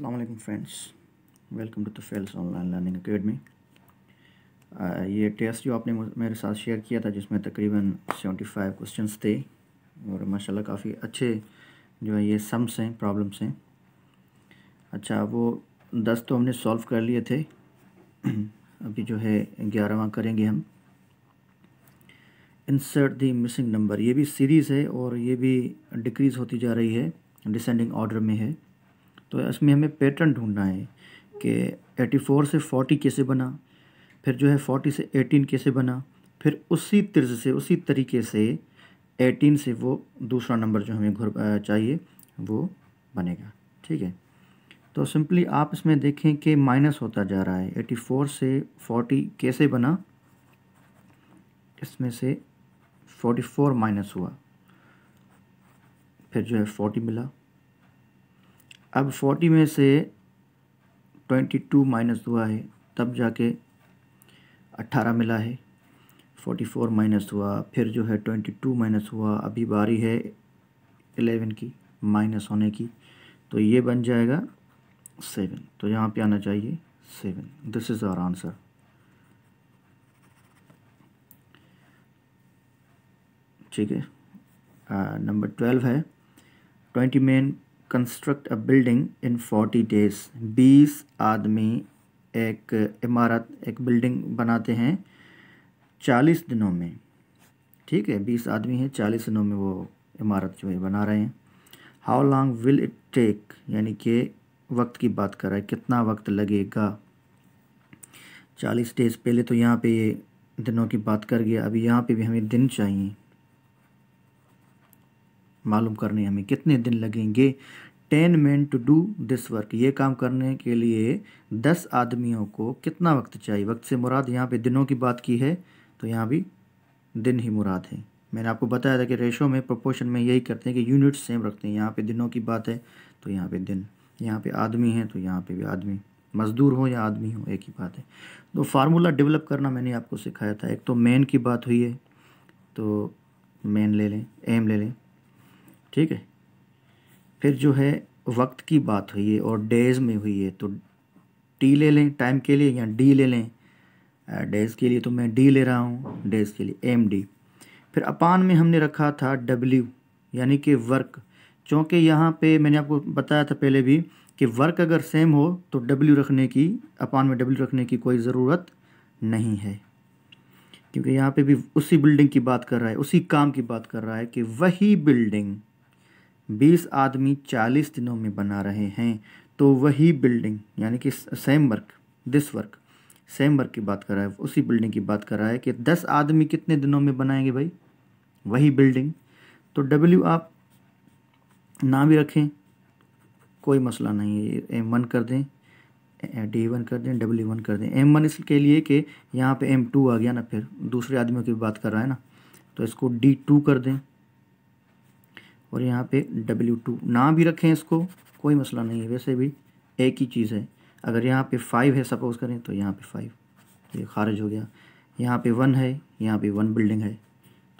अल्लाम friends welcome to तो online learning academy ये टेस्ट जो आपने मेरे साथ शेयर किया था जिसमें तकरीबन 75 क्वेश्चंस थे और माशाल्लाह काफ़ी अच्छे जो है ये सम्स हैं प्रॉब्लम्स हैं अच्छा वो दस तो हमने सॉल्व कर लिए थे अभी जो है ग्यारहवा करेंगे हम इंसर्ट दी मिसिंग नंबर ये भी सीरीज़ है और ये भी डिक्रीज़ होती जा रही है डिसेंडिंग ऑर्डर में है तो इसमें हमें पैटर्न ढूंढना है कि 84 से 40 कैसे बना फिर जो है 40 से 18 कैसे बना फिर उसी तर्ज से उसी तरीके से 18 से वो दूसरा नंबर जो हमें घर चाहिए वो बनेगा ठीक है तो सिंपली आप इसमें देखें कि माइनस होता जा रहा है 84 से 40 कैसे बना इसमें से 44 माइनस हुआ फिर जो है 40 मिला अब फोर्टी में से ट्वेंटी टू माइनस हुआ है तब जाके अट्ठारह मिला है फोर्टी फोर माइनस हुआ फिर जो है ट्वेंटी टू माइनस हुआ अभी बारी है एलेवन की माइनस होने की तो ये बन जाएगा सेवन तो यहाँ पे आना चाहिए seven this is our answer ठीक है नंबर ट्वेल्व है twenty men construct a building in forty days बीस आदमी एक इमारत एक बिल्डिंग बनाते हैं चालीस दिनों में ठीक है बीस आदमी हैं चालीस दिनों में वो इमारत जो है बना रहे हैं how long will it take यानी कि वक्त की बात कर रहा है कितना वक्त लगेगा चालीस डेज पहले तो यहाँ पे ये दिनों की बात कर गया अभी यहाँ पे भी हमें दिन चाहिए मालूम करने हमें कितने दिन लगेंगे ten man to do this work ये काम करने के लिए दस आदमियों को कितना वक्त चाहिए वक्त से मुराद यहाँ पे दिनों की बात की है तो यहाँ भी दिन ही मुराद है मैंने आपको बताया था कि रेशो में प्रपोर्शन में यही करते हैं कि यूनिट सेम रखते हैं यहाँ पे दिनों की बात है तो यहाँ पे दिन यहाँ पे आदमी हैं तो यहाँ पे भी आदमी मज़दूर हो या आदमी हो एक ही बात है तो फार्मूला डेवलप करना मैंने आपको सिखाया था एक तो मैन की बात हुई है तो मैन ले लें एम ले लें ठीक है फिर जो है वक्त की बात हुई है और डेज़ में हुई है तो टी ले लें टाइम के लिए या डी ले लें डेज़ के लिए तो मैं डी ले रहा हूँ डेज़ के लिए एम डी फिर अपान में हमने रखा था डब्ल्यू यानी कि वर्क चूँकि यहाँ पे मैंने आपको बताया था पहले भी कि वर्क अगर सेम हो तो डब्ल्यू रखने की अपान में डब्ल्यू रखने की कोई ज़रूरत नहीं है क्योंकि यहाँ पे भी उसी बिल्डिंग की बात कर रहा है उसी काम की बात कर रहा है कि वही बिल्डिंग बीस आदमी चालीस दिनों में बना रहे हैं तो वही बिल्डिंग यानी कि same work this work same work की बात कर रहा है उसी बिल्डिंग की बात कर रहा है कि दस आदमी कितने दिनों में बनाएंगे भाई वही बिल्डिंग तो डब्ल्यू आप ना भी रखें कोई मसला नहीं है एम वन कर दें डी वन कर दें डब्ल्यू वन कर दें एम वन इसके लिए कि यहाँ पे एम टू आ गया ना फिर दूसरे आदमियों की बात कर रहा है ना तो इसको डी टू कर दें और यहाँ पे डब्ल्यू टू नाम भी रखें इसको कोई मसला नहीं है वैसे भी एक ही चीज़ है अगर यहाँ पे फाइव है सपोज़ करें तो यहाँ पे फाइव तो ये खारिज हो गया यहाँ पे वन है यहाँ पे वन बिल्डिंग है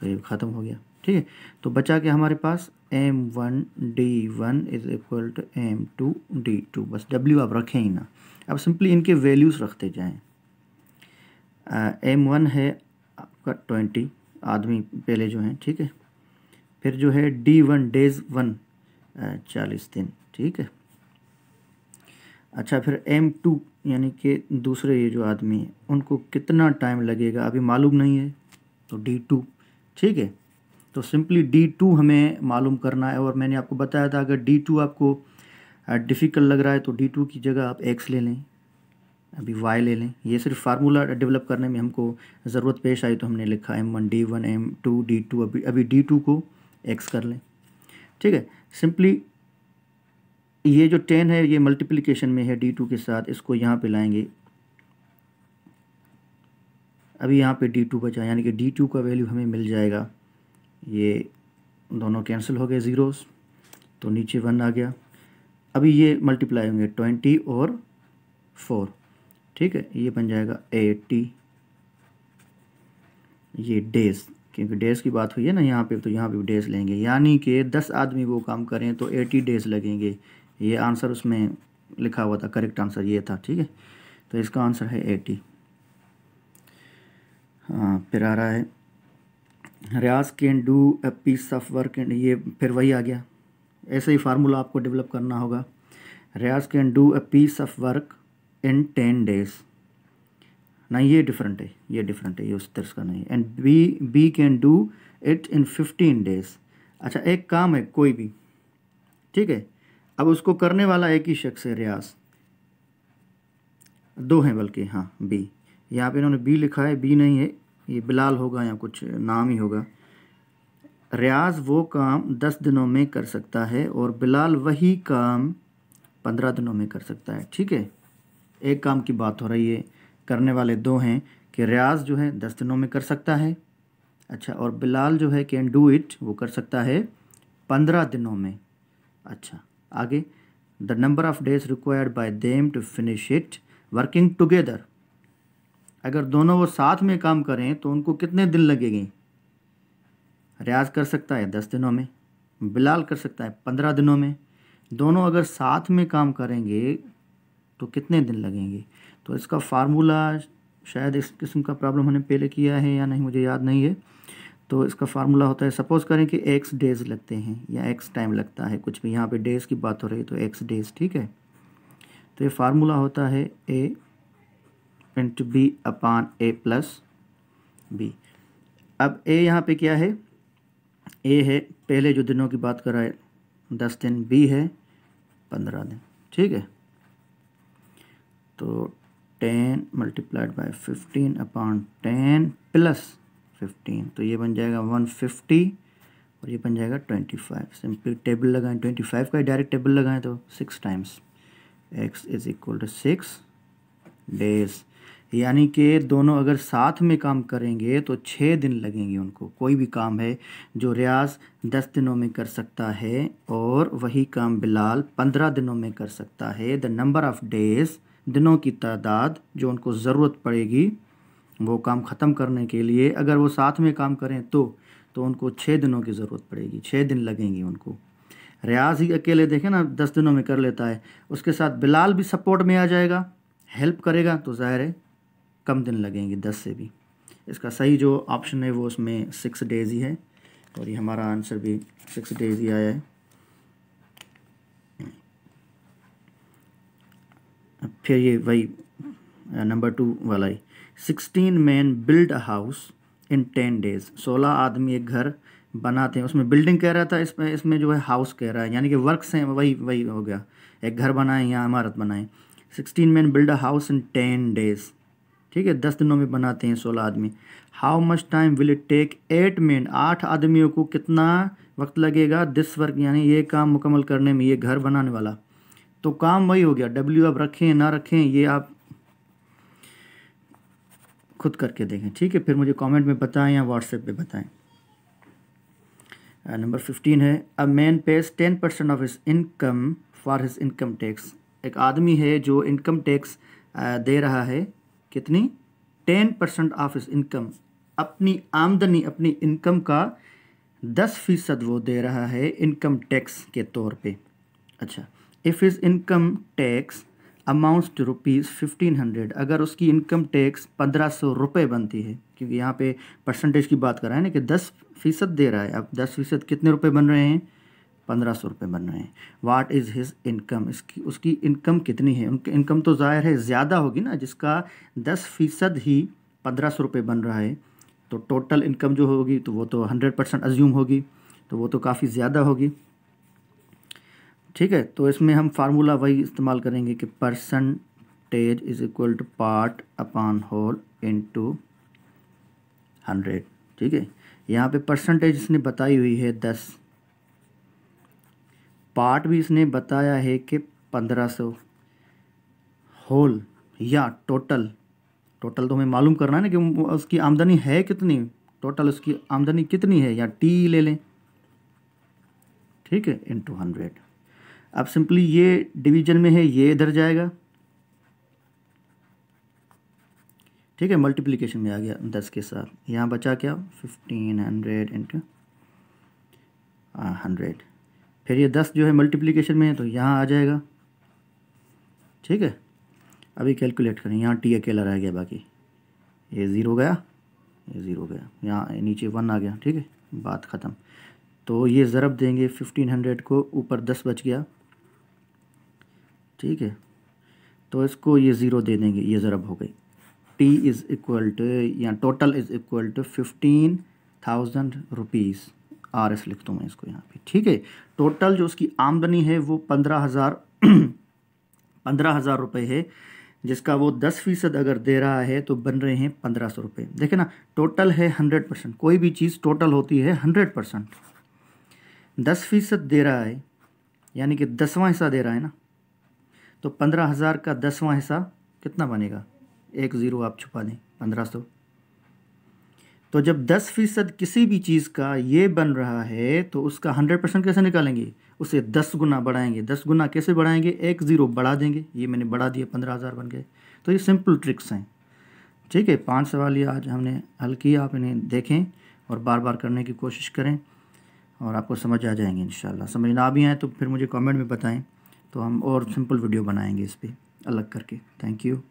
तो ये ख़त्म हो गया ठीक है तो बचा के हमारे पास M one D one is equal to M two D two बस डब्ल्यू आप रखें ही ना अब सिंपली इनके वैल्यूज़ रखते जाएँ एम वन है आपका ट्वेंटी आदमी पहले जो हैं ठीक है फिर जो है डी वन डेज वन चालीस दिन ठीक है अच्छा फिर एम टू यानी कि दूसरे ये जो आदमी है उनको कितना टाइम लगेगा अभी मालूम नहीं है तो डी टू ठीक है तो सिंपली डी टू हमें मालूम करना है और मैंने आपको बताया था अगर डी टू आपको डिफ़िकल्ट लग रहा है तो डी टू की जगह आप एक्स ले लें अभी वाई ले लें ये सिर्फ फार्मूला डेवलप करने में हमको ज़रूरत पेश आई तो हमने लिखा M one D one M two D two अभी अभी डी टू को एक्स कर लें ठीक है सिंपली ये जो टेन है ये मल्टीप्लिकेशन में है डी टू के साथ इसको यहाँ पे लाएंगे अभी यहाँ पे डी टू बचा यानी कि डी टू का वैल्यू हमें मिल जाएगा ये दोनों कैंसिल हो गए ज़ीरोस तो नीचे वन आ गया अभी ये मल्टीप्लाई होंगे ट्वेंटी और फोर ठीक है ये बन जाएगा एट्टी ये डेज क्योंकि डेज की बात हुई है ना यहाँ पे तो यहाँ पे भी डेज लेंगे यानी कि दस आदमी वो काम करें तो एटी डेज लगेंगे ये आंसर उसमें लिखा हुआ था करेक्ट आंसर ये था ठीक है तो इसका आंसर है एटी हाँ फिर आ रहा है Riyaz can do a piece of work and ये फिर वही आ गया ऐसे ही फार्मूला आपको डेवलप करना होगा Riyaz can do a piece of work in ten days ना ये डिफरेंट है ये डिफरेंट है ये उस तरह का नहीं and B B can do it in fifteen days अच्छा एक काम है कोई भी ठीक है अब उसको करने वाला एक ही शख्स है रियाज दो हैं बल्कि हाँ बी यहाँ पे इन्होंने बी लिखा है बी नहीं है ये बिलाल होगा या कुछ नाम ही होगा रियाज वो काम दस दिनों में कर सकता है और बिलाल वही काम पंद्रह दिनों में कर सकता है ठीक है एक काम की बात हो रही है करने वाले दो हैं कि रियाज जो है दस दिनों में कर सकता है अच्छा और बिलाल जो है कैन डू इट वो कर सकता है पंद्रह दिनों में अच्छा आगे the number of days required by them to finish it working together अगर दोनों वो साथ में काम करें तो उनको कितने दिन लगेंगे रियाज कर सकता है दस दिनों में बिलाल कर सकता है पंद्रह दिनों में दोनों अगर साथ में काम करेंगे तो कितने दिन लगेंगे तो इसका फार्मूला शायद इस किस्म का प्रॉब्लम हमने पहले किया है या नहीं मुझे याद नहीं है तो इसका फार्मूला होता है सपोज़ करें कि एक्स डेज़ लगते हैं या एक्स टाइम लगता है कुछ भी यहाँ पे डेज़ की बात हो रही है तो एक्स डेज़ ठीक है तो ये फार्मूला होता है A into B upon A plus B अब ए यहाँ पे क्या है ए है पहले जो दिनों की बात कराए दस दिन बी है पंद्रह दिन ठीक है तो ten multiplied by fifteen upon ten plus fifteen तो ये बन जाएगा वन फिफ्टी और ये बन जाएगा ट्वेंटी फाइव सिंपली टेबल लगाएं ट्वेंटी फाइव का डायरेक्ट टेबल लगाएं तो six times X is equal to six days यानी कि दोनों अगर साथ में काम करेंगे तो छः दिन लगेंगे उनको कोई भी काम है जो रियाज दस दिनों में कर सकता है और वही काम बिलाल पंद्रह दिनों में कर सकता है द नंबर ऑफ़ डेज़ दिनों की तादाद जो उनको ज़रूरत पड़ेगी वो काम ख़त्म करने के लिए अगर वो साथ में काम करें तो तो उनको छः दिनों की ज़रूरत पड़ेगी छः दिन लगेंगे उनको रियाज ही अकेले देखें ना दस दिनों में कर लेता है उसके साथ बिलाल भी सपोर्ट में आ जाएगा हेल्प करेगा तो ज़ाहिर है कम दिन लगेंगे दस से भी इसका सही जो ऑप्शन है वो उसमें सिक्स डेज़ ही है और ये हमारा आंसर भी सिक्स डेज़ ही आया है फिर ये वही नंबर टू वाला ही sixteen man build a house in ten days सोलह आदमी एक घर बनाते हैं उसमें बिल्डिंग कह रहा था इसमें इसमें जो है हाउस कह रहा है यानी कि वर्क्स हैं वही वही हो गया एक घर बनाएं या इमारत बनाएं sixteen man build a house in ten days ठीक है दस दिनों में बनाते हैं सोलह आदमी how much time will it take eight man आठ आदमियों को कितना वक्त लगेगा दिस वर्क यानी ये काम मुकम्मल करने में ये घर बनाने वाला तो काम वही हो गया डब्ल्यू आप रखें ना रखें ये आप खुद करके देखें ठीक है फिर मुझे कमेंट में बताएं या व्हाट्सएप पे बताएं नंबर फिफ्टीन है a man pays ten percent of his income for his income tax एक आदमी है जो इनकम टैक्स दे रहा है कितनी ten percent of his income अपनी आमदनी अपनी इनकम का दस फीसद वो दे रहा है इनकम टैक्स के तौर पे अच्छा if is income tax amounts to rupees fifteen hundred अगर उसकी इनकम टैक्स पंद्रह सौ रुपये बनती है क्योंकि यहाँ पे परसेंटेज की बात कर रहा है ना कि दस फीसद दे रहा है अब दस फीसद कितने रुपए बन रहे हैं पंद्रह सौ रुपये बन रहे हैं वाट इज़ हिज इनकम इसकी उसकी इनकम कितनी है उनकी इनकम तो ज़ाहिर है ज़्यादा होगी ना जिसका दस फीसद ही पंद्रह सौ रुपये बन रहा है तो टोटल इनकम जो होगी तो वो तो हंड्रेड परसेंट अज्यूम होगी तो वो तो काफ़ी ज़्यादा होगी ठीक है तो इसमें हम फार्मूला वही इस्तेमाल करेंगे कि percentage is equal to part upon whole into hundred ठीक है यहाँ पे परसेंटेज इसने बताई हुई है दस पार्ट भी इसने बताया है कि पंद्रह सौ होल या टोटल टोटल तो हमें मालूम करना है ना कि उसकी आमदनी है कितनी टोटल उसकी आमदनी कितनी है या टी ले लें ठीक है इंटू हंड्रेड अब सिंपली ये डिवीजन में है ये इधर जाएगा ठीक है मल्टीप्लिकेशन में आ गया दस के साथ यहाँ बचा क्या फिफ्टीन हंड्रेड इंटू हंड्रेड फिर ये दस जो है मल्टीप्लिकेशन में है तो यहाँ आ जाएगा ठीक है अभी कैलकुलेट करें यहाँ टी अकेला रह गया बाकी ये ज़ीरो गया ये ज़ीरो गया यहाँ नीचे वन आ गया ठीक है बात ख़त्म तो ये ज़रब देंगे फिफ्टीन हंड्रेड को ऊपर दस बच गया ठीक है तो इसको ये ज़ीरो दे देंगे ये ज़रब हो गई टी इज़ इक्वल टू या total is equal to fifteen thousand rupees R S लिख दूँ मैं इसको यहाँ पे ठीक है टोटल जो उसकी आमदनी है वो पंद्रह हज़ार पंद्रह हज़ार रुपये है जिसका वो दस फीसद अगर दे रहा है तो बन रहे हैं पंद्रह सौ रुपये देखे ना टोटल है हंड्रेड परसेंट कोई भी चीज़ टोटल होती है हंड्रेड परसेंट दस फीसद दे रहा है यानी कि दसवां हिस्सा दे रहा है ना तो पंद्रह हज़ार का दसवां हिस्सा कितना बनेगा एक ज़ीरो आप छुपा दें पंद्रह सौ तो जब दस फीसद किसी भी चीज़ का ये बन रहा है तो उसका हंड्रेड परसेंट कैसे निकालेंगे उसे दस गुना बढ़ाएंगे दस गुना कैसे बढ़ाएंगे एक ज़ीरो बढ़ा देंगे ये मैंने बढ़ा दिया पंद्रह हज़ार बन गए तो ये सिंपल ट्रिक्स हैं ठीक है पांच सवाल ये आज हमने हल किया आप इन्हें देखें और बार बार करने की कोशिश करें और आपको समझ आ जाएंगे इन समझ ना भी आए तो फिर मुझे कमेंट में बताएं तो हम और सिंपल वीडियो बनाएंगे इस पर अलग करके थैंक यू